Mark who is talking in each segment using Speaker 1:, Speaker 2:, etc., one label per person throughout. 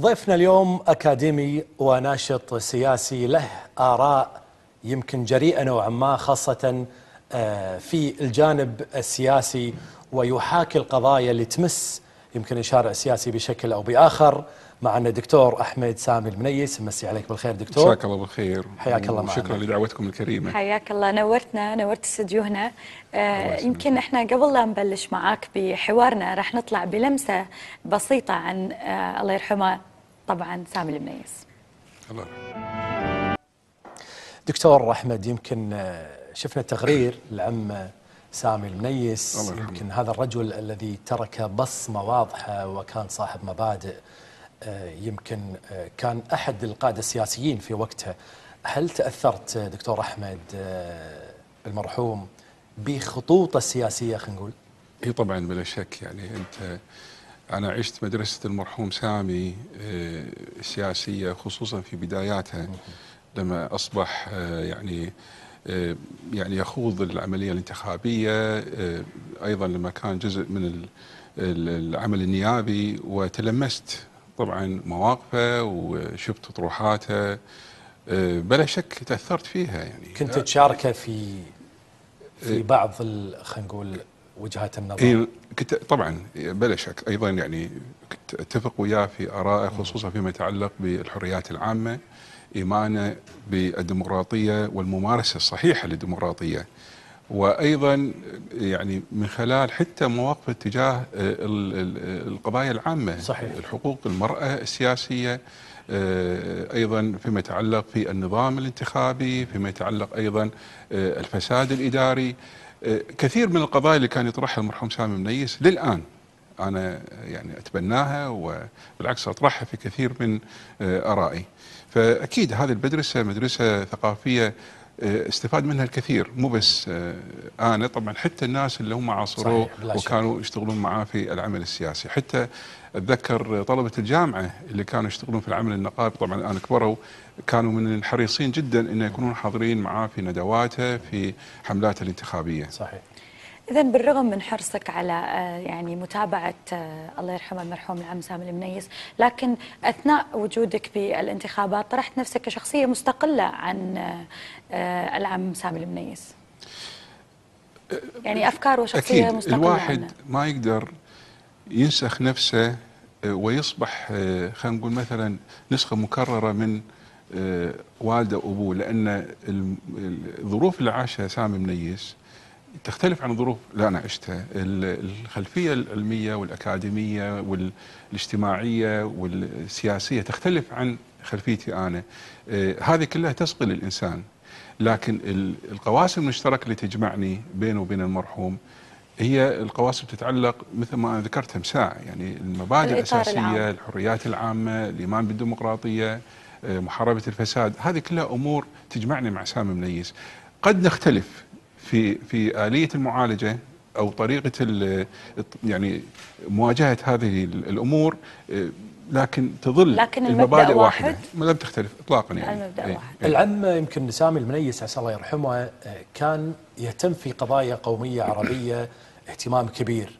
Speaker 1: ضيفنا اليوم أكاديمي وناشط سياسي له آراء يمكن جريئة نوعا ما خاصة آه، في الجانب السياسي ويحاكي القضايا اللي تمس يمكن الشارع السياسي بشكل أو بآخر معنا دكتور احمد سامي المنيس مسي عليك بالخير دكتور مساك
Speaker 2: الله بالخير حياك الله وشكرا شكرا لدعوتكم الكريمه
Speaker 3: حياك الله نورتنا نورت استديوهنا آه يمكن احنا قبل لا نبلش معاك بحوارنا راح نطلع بلمسه بسيطه عن آه الله يرحمه طبعا سامي المنيس
Speaker 2: الله
Speaker 1: دكتور احمد يمكن آه، شفنا تقرير العم إيه. سامي المنيس يمكن هذا الرجل الذي ترك بصمه واضحه وكان صاحب مبادئ آه، يمكن آه، كان احد القاده السياسيين في وقتها هل تاثرت آه، دكتور احمد بالمرحوم بخطوطه السياسيه خلينا
Speaker 2: نقول اي طبعا بلا شك يعني انت انا عشت مدرسه المرحوم سامي السياسيه خصوصا في بداياتها لما اصبح يعني يعني يخوض العمليه الانتخابيه ايضا لما كان جزء من العمل النيابي وتلمست طبعا مواقفه وشفت طروحاته آه، بلا شك تاثرت فيها يعني كنت آه، تشاركه في في آه،
Speaker 1: بعض خلينا نقول وجهات النظر اي
Speaker 2: كنت طبعا بلا شك ايضا يعني كنت اتفق وياه في ارائه خصوصا فيما يتعلق بالحريات العامه ايمانه بالديمقراطيه والممارسه الصحيحه للديمقراطيه وايضا يعني من خلال حتى مواقفه تجاه آه، القضايا العامه صحيح. الحقوق المراه السياسيه آه، ايضا فيما يتعلق في النظام الانتخابي فيما يتعلق ايضا آه، الفساد الاداري كثير من القضايا اللي كان يطرحها المرحوم سامي منيس للان انا يعني اتبناها وبالعكس اطرحها في كثير من ارائي فاكيد هذه المدرسه مدرسه ثقافيه آه، استفاد منها الكثير مو بس آه، انا طبعا حتى الناس اللي هم عاصروه وكانوا يشتغلون معاه في العمل السياسي حتى اتذكر طلبه الجامعه اللي كانوا يشتغلون في العمل النقابي طبعا الان كبروا كانوا من الحريصين جدا ان يكونون حاضرين معاه في ندواته في حملاته الانتخابيه صحيح
Speaker 3: إذا بالرغم من حرصك على آه، يعني متابعة آه، الله يرحمه المرحوم العم سامي المنيس، لكن أثناء وجودك بالانتخابات طرحت نفسك كشخصية مستقلة عن آه، العم سامي المنيس. يعني أفكار وشخصية أكيد مستقلة الواحد عنه.
Speaker 2: ما يقدر ينسخ نفسه ويصبح خلينا نقول مثلا نسخة مكررة من والده وابوه لأن الظروف اللي عاشها سامي منيس تختلف عن الظروف اللي انا عشتها الخلفيه العلميه والاكاديميه والاجتماعيه والسياسيه تختلف عن خلفيتي انا آه، هذه كلها تسقل الانسان لكن القواسم المشتركه اللي تجمعني بينه وبين المرحوم هي القواسم تتعلق مثل ما انا ذكرتها مساع يعني المبادئ الاساسيه العام. الحريات العامه الايمان بالديمقراطيه آه، محاربه الفساد هذه كلها امور تجمعني مع سامي منيس قد نختلف في في اليه المعالجه او طريقه يعني مواجهه هذه الامور آه، لكن تظل لكن المبادئ واحد. واحده لم تختلف اطلاقا يعني المبدا أي. واحد أي. العم يمكن
Speaker 1: سامي المنيس عسى الله يرحمه آه، كان يهتم في قضايا قوميه عربيه اهتمام كبير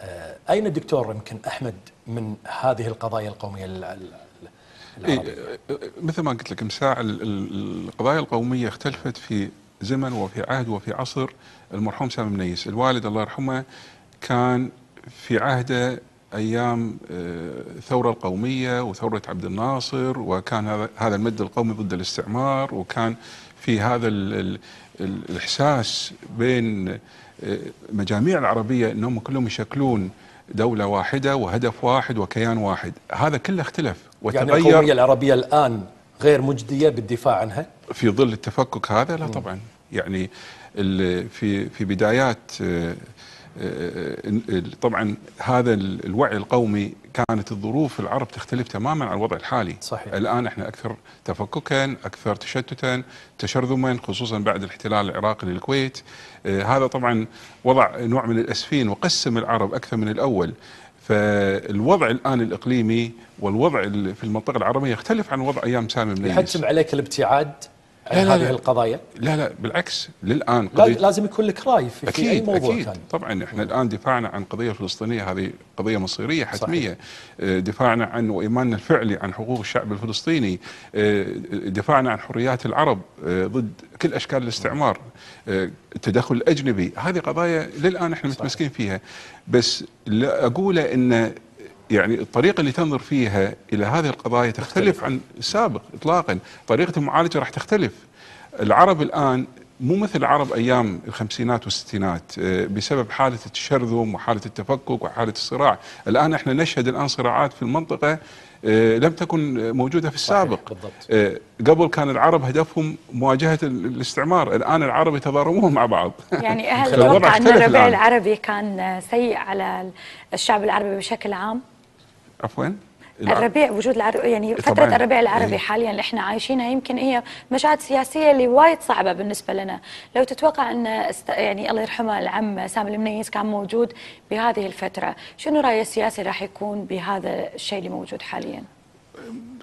Speaker 1: آه، اين الدكتور يمكن احمد من هذه القضايا القوميه إيه،
Speaker 2: العربيه؟ مثل ما قلت لك مساع القضايا القوميه اختلفت في زمن وفي عهد وفي عصر المرحوم سامي منيس الوالد الله يرحمه كان في عهده ايام الثوره آه، القوميه وثوره عبد الناصر وكان هذا المد القومي ضد الاستعمار وكان في هذا الاحساس بين آه، مجاميع العربيه انهم كلهم يشكلون دوله واحده وهدف واحد وكيان واحد هذا كله اختلف يعني وتغير يعني القوميه العربيه الان غير مجدية بالدفاع عنها؟ في ظل التفكك هذا لا طبعا يعني في في بدايات آه، آه، طبعا هذا الوعي القومي كانت الظروف العرب تختلف تماما عن الوضع الحالي صحيح. الآن احنا أكثر تفككا أكثر تشتتا تشرذما خصوصا بعد الاحتلال العراقي للكويت آه، هذا طبعا وضع نوع من الأسفين وقسم العرب أكثر من الأول فالوضع الان الاقليمي والوضع في المنطقه العربيه يختلف عن وضع ايام سامي بن يحتم عليك الابتعاد لا هذه لا القضايا؟ لا لا بالعكس للان قضية لازم
Speaker 1: يكون لك راي في, أكيد اي موضوع أكيد كان.
Speaker 2: طبعا احنا مم. الان دفاعنا عن القضيه الفلسطينيه هذه قضيه مصيريه حتميه صحيح. آه، دفاعنا عن وايماننا الفعلي عن حقوق الشعب الفلسطيني آه، دفاعنا عن حريات العرب آه، ضد كل اشكال الاستعمار التدخل الاجنبي هذه قضايا للان احنا متمسكين فيها بس اقوله ان يعني الطريقه اللي تنظر فيها الى هذه القضايا تختلف, تختلف. عن السابق اطلاقا، طريقه المعالجه راح تختلف. العرب الان مو مثل العرب ايام الخمسينات والستينات آه، بسبب حاله التشرذم وحاله التفكك وحاله الصراع، الان احنا نشهد الان صراعات في المنطقه آه، لم تكن موجوده في السابق بالضبط. آه، قبل كان العرب هدفهم مواجهه الاستعمار الان العرب يتضاربون مع بعض يعني هل تتوقع ان الربيع
Speaker 3: العربي كان سيء على الشعب العربي بشكل عام
Speaker 2: عفوا الربيع
Speaker 3: وجود العرب يعني فترة طبعاً. الربيع العربي إيه. حاليا اللي احنا عايشينها يمكن هي مشاهد سياسية اللي وايد صعبة بالنسبة لنا، لو تتوقع ان است... يعني الله يرحمه العم سامي المنيس كان موجود بهذه الفترة، شنو رأيه السياسي راح يكون بهذا الشيء اللي موجود حاليا؟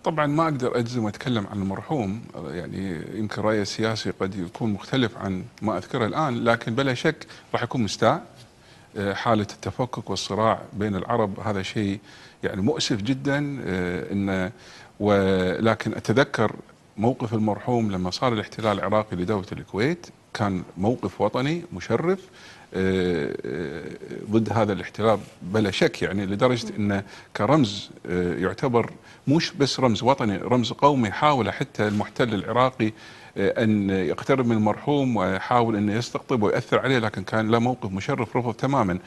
Speaker 2: طبعا ما اقدر اجزم واتكلم عن المرحوم يعني يمكن رايه السياسي قد يكون مختلف عن ما اذكره الان لكن بلا شك راح يكون مستاء آه، حاله التفكك والصراع بين العرب هذا شيء يعني مؤسف جدا آه، ان ولكن اتذكر موقف المرحوم لما صار الاحتلال العراقي لدوله الكويت كان موقف وطني مشرف آه، آه، ضد هذا الاحتلال بلا شك يعني لدرجه انه كرمز آه، يعتبر مش بس رمز وطني رمز قومي حاول حتى المحتل العراقي ان يقترب من المرحوم ويحاول انه يستقطب ويؤثر عليه لكن كان له موقف مشرف رفض تماما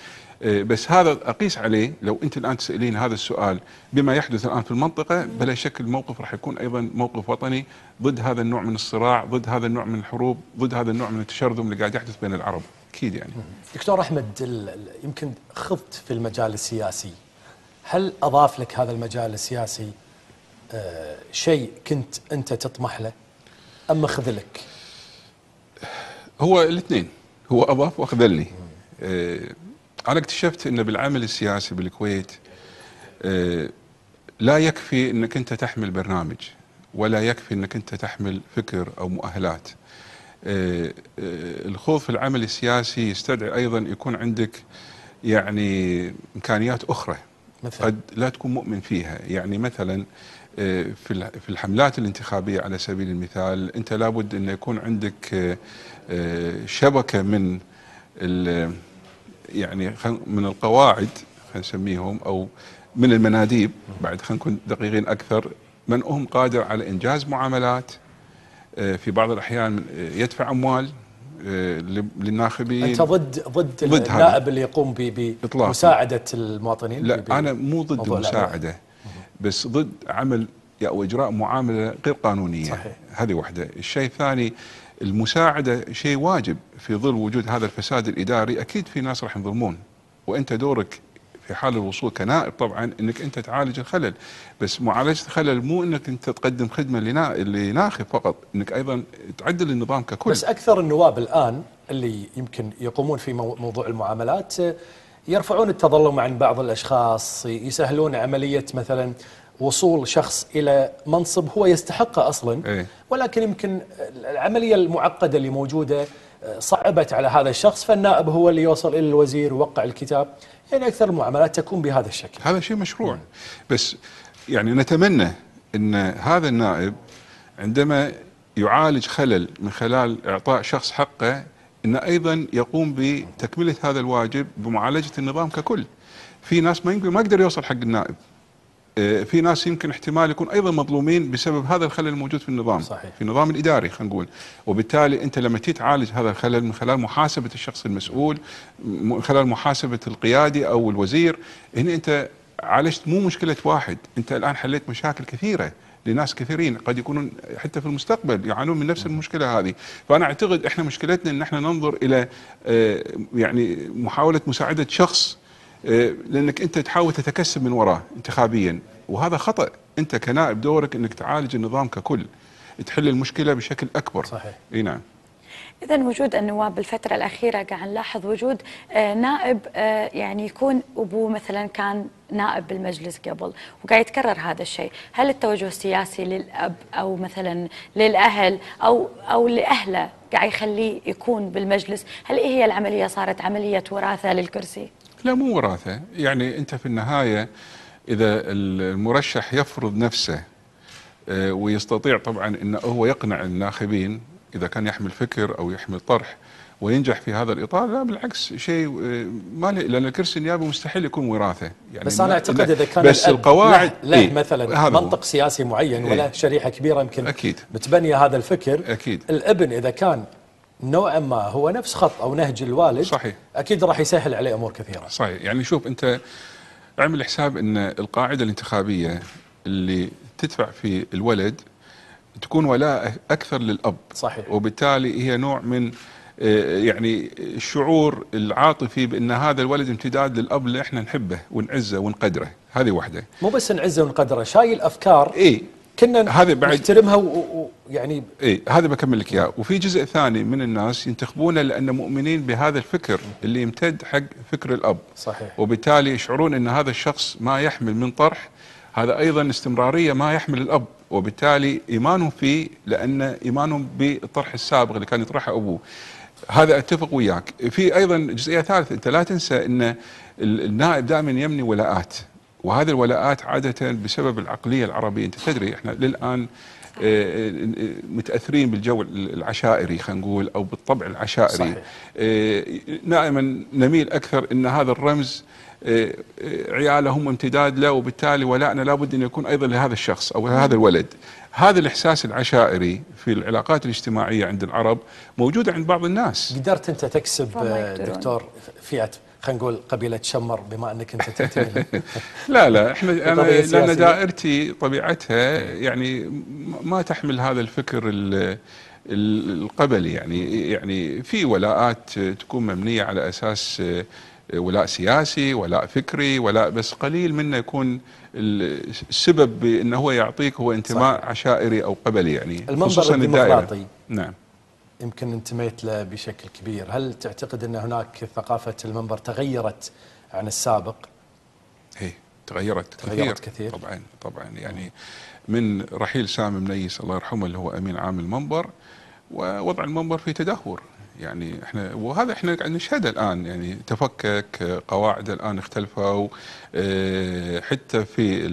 Speaker 2: بس هذا اقيس عليه لو انت الان تسالين هذا السؤال بما يحدث الان في المنطقه بلا شك الموقف راح يكون ايضا موقف وطني ضد هذا النوع من الصراع ضد هذا النوع من الحروب ضد هذا النوع من التشرذم اللي قاعد يحدث بين العرب اكيد يعني
Speaker 1: دكتور احمد يمكن خضت في المجال السياسي هل اضاف لك هذا المجال السياسي آه، شيء كنت انت تطمح له ام خذلك
Speaker 2: هو الاثنين هو اضاف واخذلني آه، انا اكتشفت ان بالعمل السياسي بالكويت آه، لا يكفي انك انت تحمل برنامج ولا يكفي انك انت تحمل فكر او مؤهلات آه، آه، الخوض في العمل السياسي يستدعي ايضا يكون عندك يعني امكانيات اخرى مثلا. قد لا تكون مؤمن فيها يعني مثلا آه، في الحملات الانتخابيه على سبيل المثال انت لابد ان يكون عندك شبكه من يعني من القواعد خلينا نسميهم او من المناديب بعد خلينا نكون دقيقين اكثر من هم قادر على انجاز معاملات آه، في بعض الاحيان آه، يدفع اموال آه، للناخبين انت ضد
Speaker 1: ضد, ضد النائب اللي يقوم بمساعده المواطنين لا انا مو ضد المساعده
Speaker 2: بس ضد عمل او اجراء معامله غير قانونيه صحيح. هذه واحده الشيء الثاني المساعده شيء واجب في ظل وجود هذا الفساد الاداري اكيد في ناس راح ينظلمون وانت دورك في حال الوصول كنائب طبعا انك انت تعالج الخلل بس معالجه الخلل مو انك انت تقدم خدمه لناخب فقط انك ايضا تعدل النظام ككل بس
Speaker 1: اكثر النواب الان اللي يمكن يقومون في موضوع المعاملات يرفعون التظلم عن بعض الاشخاص يسهلون عمليه مثلا وصول شخص الى منصب هو يستحقه اصلا إيه. ولكن يمكن العمليه المعقده اللي موجوده صعبت على هذا الشخص فالنائب هو اللي يوصل الى الوزير ووقع الكتاب يعني اكثر المعاملات تكون بهذا الشكل هذا شيء مشروع
Speaker 2: بس يعني نتمنى ان هذا النائب عندما يعالج خلل من خلال اعطاء شخص حقه انه ايضا يقوم بتكمله هذا الواجب بمعالجه النظام ككل في ناس ما يقدر يوصل حق النائب آه، في ناس يمكن احتمال يكون ايضا مظلومين بسبب هذا الخلل الموجود في النظام صحيح. في النظام الاداري خلينا نقول وبالتالي انت لما تيجي تعالج هذا الخلل من خلال محاسبه الشخص المسؤول من خلال محاسبه القيادي او الوزير هنا انت عالجت مو مشكله واحد انت الان حليت مشاكل كثيره لناس كثيرين قد يكونون حتى في المستقبل يعانون من نفس المشكله هذه، فانا اعتقد احنا مشكلتنا ان احنا ننظر الى آه، يعني محاوله مساعده شخص آه، لانك انت تحاول تتكسب من وراه انتخابيا وهذا خطا انت كنائب دورك انك تعالج النظام ككل تحل المشكله بشكل اكبر صحيح اي نعم
Speaker 3: إذا وجود النواب بالفترة الأخيرة قاعد نلاحظ وجود آه، نائب آه، يعني يكون أبوه مثلا كان نائب بالمجلس قبل وقاعد يتكرر هذا الشيء، هل التوجه السياسي للأب أو مثلا للأهل أو أو لأهله قاعد يخليه يكون بالمجلس، هل إيه هي العملية صارت عملية وراثة للكرسي؟
Speaker 2: لا مو وراثة يعني أنت في النهاية إذا المرشح يفرض نفسه آه، ويستطيع طبعا أنه هو يقنع الناخبين إذا كان يحمل فكر أو يحمل طرح وينجح في هذا الاطار لا بالعكس شيء آه، ما لان الكرسي النيابي مستحيل يكون وراثه يعني بس انا اعتقد اذا كان بس القواعد له إيه؟ مثلا منطق
Speaker 1: سياسي معين إيه؟ وله شريحه كبيره يمكن أكيد متبنيه هذا الفكر أكيد الابن اذا كان نوعا ما هو نفس خط او نهج الوالد صحيح اكيد راح يسهل عليه امور
Speaker 2: كثيره صحيح يعني شوف انت اعمل حساب ان القاعده الانتخابيه اللي تدفع في الولد تكون ولاء اكثر للاب صحيح وبالتالي هي نوع من آه، يعني الشعور العاطفي بان هذا الولد امتداد للاب اللي احنا نحبه ونعزه ونقدره هذه واحده مو بس نعزه ونقدره شايل افكار اي كنا هذا بعد نحترمها ويعني اي هذا بكمل لك اياه وفي جزء ثاني من الناس ينتخبونه لان مؤمنين بهذا الفكر اللي يمتد حق فكر الاب صحيح وبالتالي يشعرون ان هذا الشخص ما يحمل من طرح هذا ايضا استمراريه ما يحمل الاب وبالتالي ايمانهم فيه لان ايمانهم بالطرح السابق اللي كان يطرحه ابوه هذا اتفق وياك في ايضا جزئيه ثالثه انت لا تنسى ان النائب دائما يمني ولاءات وهذه الولاءات عادة بسبب العقلية العربية أنت تدري إحنا للآن آه، آه، متاثرين بالجو العشائري خلينا نقول او بالطبع العشائري صحيح. آه، دائما نميل اكثر ان هذا الرمز عياله هم امتداد له وبالتالي ولائنا لابد ان يكون ايضا لهذا الشخص او لهذا الولد هذا الاحساس العشائري في العلاقات الاجتماعيه عند العرب موجود عند بعض الناس قدرت انت تكسب دكتور فئه خلينا نقول
Speaker 1: قبيله شمر بما انك انت تنتمي لا لا احنا انا لان
Speaker 2: دائرتي طبيعتها يعني ما تحمل هذا الفكر القبلي يعني يعني في ولاءات تكون مبنيه على اساس آه، ولاء سياسي ولاء فكري ولاء بس قليل منه يكون السبب بانه هو يعطيك هو انتماء صحيح. عشائري او قبلي يعني المنظر الديمقراطي نعم
Speaker 1: يمكن انتميت له بشكل كبير هل تعتقد أن هناك ثقافة المنبر تغيرت عن السابق؟
Speaker 2: هي إيه، تغيرت, تغيرت كثير, كثير طبعا طبعا يعني من رحيل سامي منيس الله يرحمه اللي هو أمين عام المنبر ووضع المنبر في تدهور يعني احنا وهذا احنا قاعد نشهده الان يعني تفكك قواعد الان اختلفوا إيه، حتى في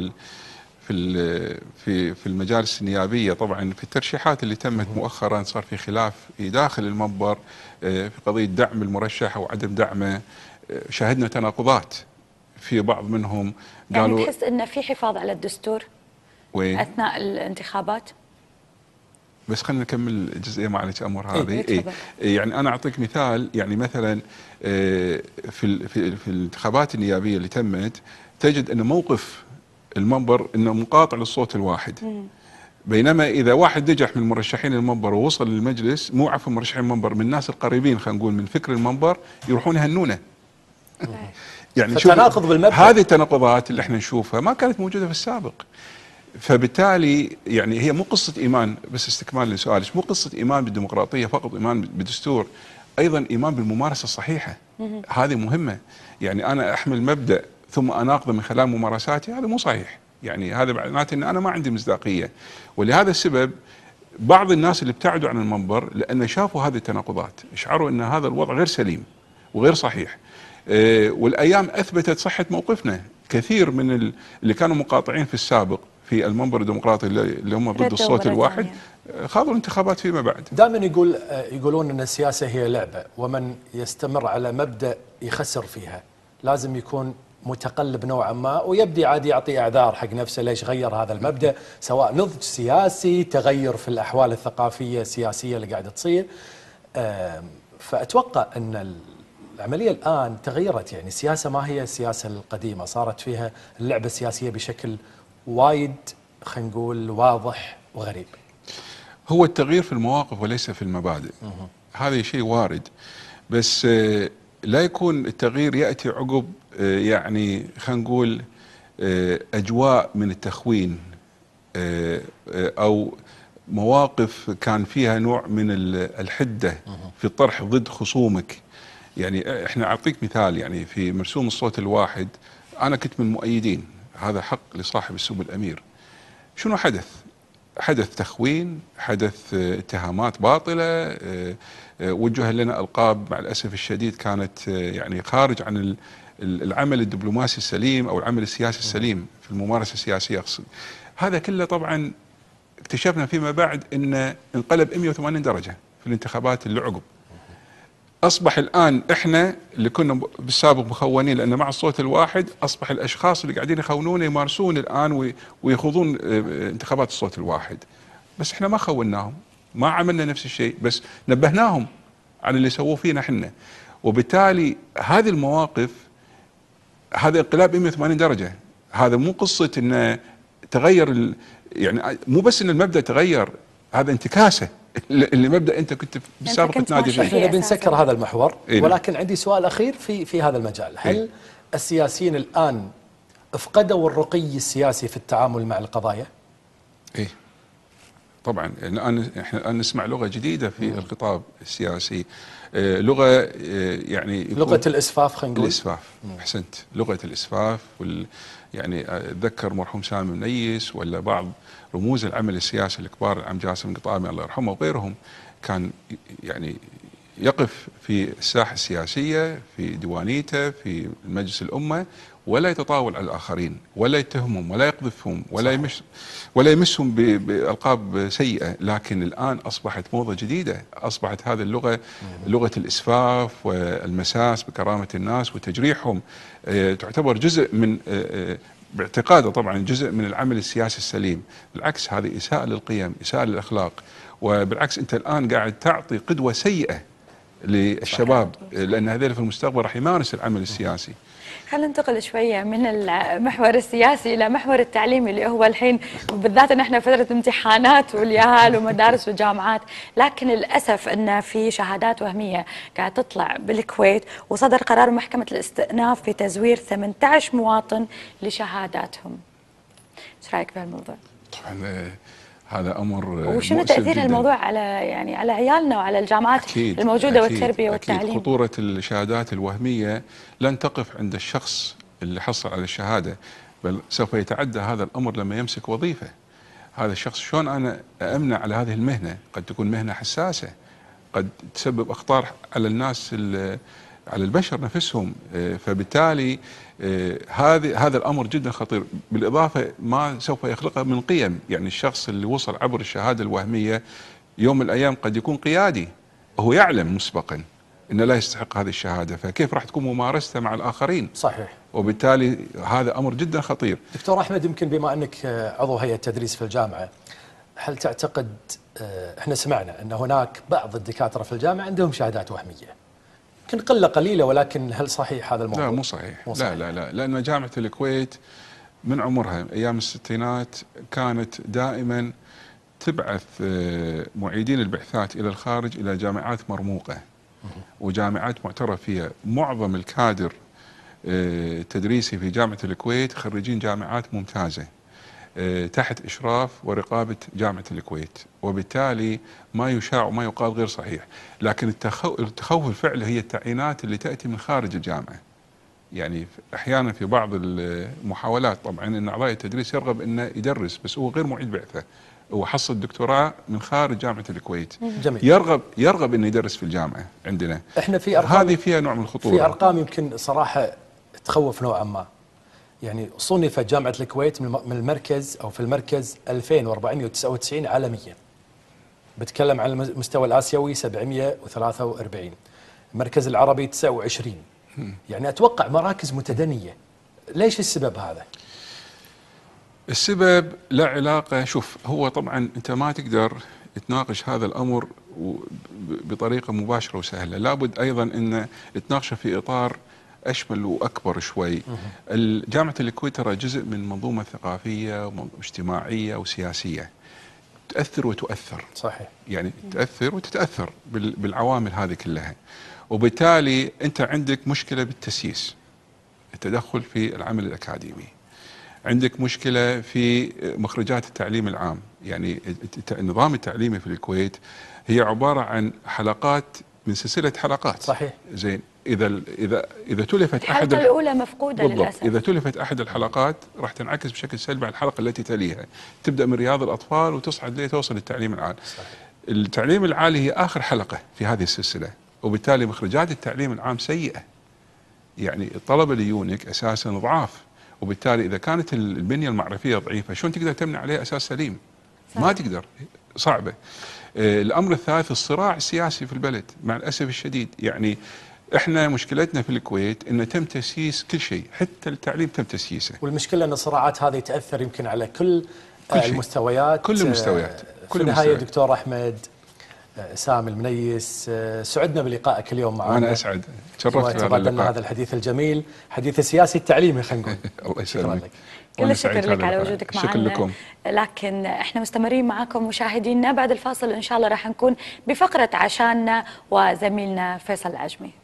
Speaker 2: في في في المجالس النيابيه طبعا في الترشيحات اللي تمت مؤخرا صار في خلاف داخل المنبر آه، في قضيه دعم المرشح او عدم دعمه آه، شاهدنا تناقضات في بعض منهم يعني قالوا يعني
Speaker 3: تحس ان في حفاظ على الدستور وين؟ اثناء الانتخابات
Speaker 2: بس خلينا نكمل الجزئيه عليك امور إيه، هذه إيه؟ إيه؟ يعني انا اعطيك مثال يعني مثلا آه، في, في الانتخابات النيابيه اللي تمت تجد ان موقف المنبر انه مقاطع للصوت الواحد بينما اذا واحد نجح من مرشحين المنبر ووصل للمجلس مو عفوا مرشحين المنبر من الناس القريبين خلينا نقول من فكر المنبر يروحون يهنونه يعني تناقض بالمبدا هذه التناقضات اللي احنا نشوفها ما كانت موجوده في السابق فبالتالي يعني هي مو قصه ايمان بس استكمال لسؤالك مو قصه ايمان بالديمقراطيه فقط ايمان بالدستور ايضا ايمان بالممارسه الصحيحه هذه مهمه يعني انا احمل مبدا ثم اناقضه من خلال ممارساتي هذا مو صحيح يعني هذا معناته ان انا ما عندي مصداقيه ولهذا السبب بعض الناس اللي ابتعدوا عن المنبر لان شافوا هذه التناقضات اشعروا ان هذا الوضع غير سليم وغير صحيح أه والايام اثبتت صحه موقفنا كثير من اللي كانوا مقاطعين في السابق في المنبر الديمقراطي اللي هم ضد الصوت الواحد يعني. آه، خاضوا الانتخابات فيما بعد دائما يقول
Speaker 1: يقولون ان السياسه هي لعبه ومن يستمر على مبدا يخسر فيها لازم يكون متقلب نوعا ما ويبدي عاد يعطي اعذار حق نفسه ليش غير هذا المبدا سواء نضج سياسي تغير في الاحوال الثقافيه السياسيه اللي قاعده تصير فاتوقع ان العمليه الان تغيرت يعني السياسه ما هي السياسه القديمه صارت فيها اللعبه السياسيه بشكل وايد خلينا نقول واضح وغريب
Speaker 2: هو التغيير في المواقف وليس في المبادئ هذا شيء وارد بس آه، لا يكون التغيير ياتي عقب آه، يعني خلينا نقول آه، اجواء من التخوين آه، او مواقف كان فيها نوع من الحده في الطرح ضد خصومك يعني احنا اعطيك مثال يعني في مرسوم الصوت الواحد انا كنت من المؤيدين هذا حق لصاحب السمو الامير شنو حدث؟ حدث تخوين، حدث اتهامات باطله وجه لنا القاب مع الاسف الشديد كانت يعني خارج عن العمل الدبلوماسي السليم او العمل السياسي السليم في الممارسه السياسيه اقصد هذا كله طبعا اكتشفنا فيما بعد ان انقلب 180 درجه في الانتخابات اللي عقب اصبح الان احنا اللي كنا بالسابق مخونين لان مع الصوت الواحد اصبح الاشخاص اللي قاعدين يخونون يمارسون الان ويخوضون آه، انتخابات الصوت الواحد بس احنا ما خوناهم ما عملنا نفس الشيء بس نبهناهم على اللي سووه فينا احنا وبالتالي هذه المواقف هذا انقلاب 180 درجه هذا مو قصه انه تغير يعني مو بس ان المبدا تغير هذا انتكاسه اللي مبدا انت كنت بسابقه تنادي فيه احنا بنسكر هذا المحور إيه؟ نعم.
Speaker 1: ولكن عندي سؤال اخير في في هذا المجال هل إيه؟ السياسيين الان افقدوا الرقي السياسي في التعامل مع القضايا؟
Speaker 2: ايه طبعا الان احنا الان نسمع لغه جديده في مم. الخطاب السياسي آه، لغه آه، يعني لغه الاسفاف خلينا نقول الاسفاف احسنت لغه الاسفاف وال يعني آه، اتذكر مرحوم سامي منيس ولا بعض رموز العمل السياسي الكبار العم جاسم القطامي الله يرحمه وغيرهم كان يعني يقف في الساحة السياسية في ديوانيته في مجلس الأمة ولا يتطاول على الآخرين ولا يتهمهم ولا يقذفهم ولا يمش ولا يمسهم بألقاب سيئة لكن الآن أصبحت موضة جديدة أصبحت هذه اللغة لغة الإسفاف والمساس بكرامة الناس وتجريحهم آه، تعتبر جزء من آه، آه، باعتقاده طبعا جزء من العمل السياسي السليم بالعكس هذه إساءة للقيم إساءة للأخلاق وبالعكس أنت الآن قاعد تعطي قدوة سيئة للشباب لان هذول في المستقبل راح يمارس العمل السياسي.
Speaker 3: خلينا ننتقل شويه من المحور السياسي الى محور التعليمي اللي هو الحين بالذات ان احنا فتره امتحانات واليهال ومدارس وجامعات، لكن للاسف ان في شهادات وهميه قاعد تطلع بالكويت وصدر قرار محكمه الاستئناف في تزوير 18 مواطن لشهاداتهم. ايش رايك بهالموضوع؟
Speaker 2: طبعا آه، هذا امر آه، وشنو تاثير الموضوع
Speaker 3: على يعني على عيالنا وعلى الجامعات أكيد الموجوده أكيد والتربيه أكيد والتعليم
Speaker 2: خطوره الشهادات الوهميه لن تقف عند الشخص اللي حصل على الشهاده بل سوف يتعدى هذا الامر لما يمسك وظيفه هذا الشخص شلون انا امنع على هذه المهنه قد تكون مهنه حساسه قد تسبب اخطار على الناس على البشر نفسهم آه، فبالتالي آه، هذا هذا الامر جدا خطير بالاضافه ما سوف يخلقه من قيم يعني الشخص اللي وصل عبر الشهاده الوهميه يوم من الايام قد يكون قيادي هو يعلم مسبقا انه لا يستحق هذه الشهاده فكيف راح تكون ممارسته مع الاخرين صحيح وبالتالي هذا امر جدا خطير دكتور احمد يمكن بما انك آه، عضو هيئه
Speaker 1: تدريس في الجامعه هل تعتقد احنا سمعنا ان هناك بعض الدكاتره
Speaker 2: في الجامعه عندهم شهادات وهميه يمكن قله قليله ولكن هل صحيح هذا الموضوع؟ لا مو صحيح, مو صحيح. لا لا لا لان جامعه الكويت من عمرها ايام الستينات كانت دائما تبعث آه، معيدين البعثات الى الخارج الى جامعات مرموقه وجامعات معترف فيها معظم الكادر آه، تدريسي في جامعه الكويت خريجين جامعات ممتازه آه، تحت إشراف ورقابة جامعة الكويت وبالتالي ما يشاع وما يقال غير صحيح لكن التخوف الفعلي هي التعيينات اللي تأتي من خارج الجامعة يعني احيانا في بعض المحاولات طبعا ان اعضاء التدريس يرغب انه يدرس بس هو غير معيد بعثه هو حصل دكتوراه من خارج جامعه الكويت جميل. يرغب يرغب انه يدرس في الجامعه عندنا احنا في ارقام هذه فيها نوع من الخطوره في ارقام يمكن صراحه
Speaker 1: تخوف نوعا ما يعني صنف جامعة الكويت من المركز أو في المركز 2499 عالميا بتكلم عن المستوى الآسيوي 743 المركز العربي 29 يعني أتوقع مراكز متدنية ليش السبب هذا؟
Speaker 2: السبب لا علاقة شوف هو طبعا أنت ما تقدر تناقش هذا الأمر بطريقة مباشرة وسهلة لابد أيضا أن تناقشه في إطار اشمل واكبر شوي جامعه الكويت ترى جزء من منظومه ثقافيه واجتماعيه وسياسيه تاثر وتؤثر صحيح يعني تاثر وتتاثر بالعوامل هذه كلها وبالتالي انت عندك مشكله بالتسييس التدخل في العمل الاكاديمي عندك مشكله في مخرجات التعليم العام يعني النظام التعليمي في الكويت هي عباره عن حلقات من سلسله حلقات صحيح زين اذا اذا اذا تلفت احد الحلقه الاولى
Speaker 3: مفقوده بالضبط للاسف اذا
Speaker 2: تلفت احد الحلقات راح تنعكس بشكل سلبي على الحلقه التي تليها تبدا من رياض الاطفال وتصعد لتوصل للتعليم العالي صحيح. التعليم العالي هي اخر حلقه في هذه السلسله وبالتالي مخرجات التعليم العام سيئه يعني الطلبه اللي يونك اساسا ضعاف وبالتالي اذا كانت البنيه المعرفيه ضعيفه شلون تقدر تبني عليها اساس سليم صحيح. ما تقدر صعبه آه، الامر الثالث الصراع السياسي في البلد مع الاسف الشديد يعني احنا مشكلتنا في الكويت انه تم تسييس كل شيء حتى التعليم تم تسييسه
Speaker 1: والمشكله ان الصراعات هذه تاثر يمكن على كل, آه، كل المستويات كل آه، المستويات كل في النهايه دكتور احمد آه، سامي المنيس سعدنا بلقائك اليوم معنا وانا اسعد
Speaker 2: تشرفت بهذا هذا
Speaker 1: الحديث الجميل حديث السياسي التعليمي خلينا نقول الله يسلمك كل الشكر لك على وجودك معنا شكر لكم.
Speaker 3: لكن احنا مستمرين معكم مشاهدينا بعد الفاصل ان شاء الله راح نكون بفقره عشاننا وزميلنا فيصل العجمي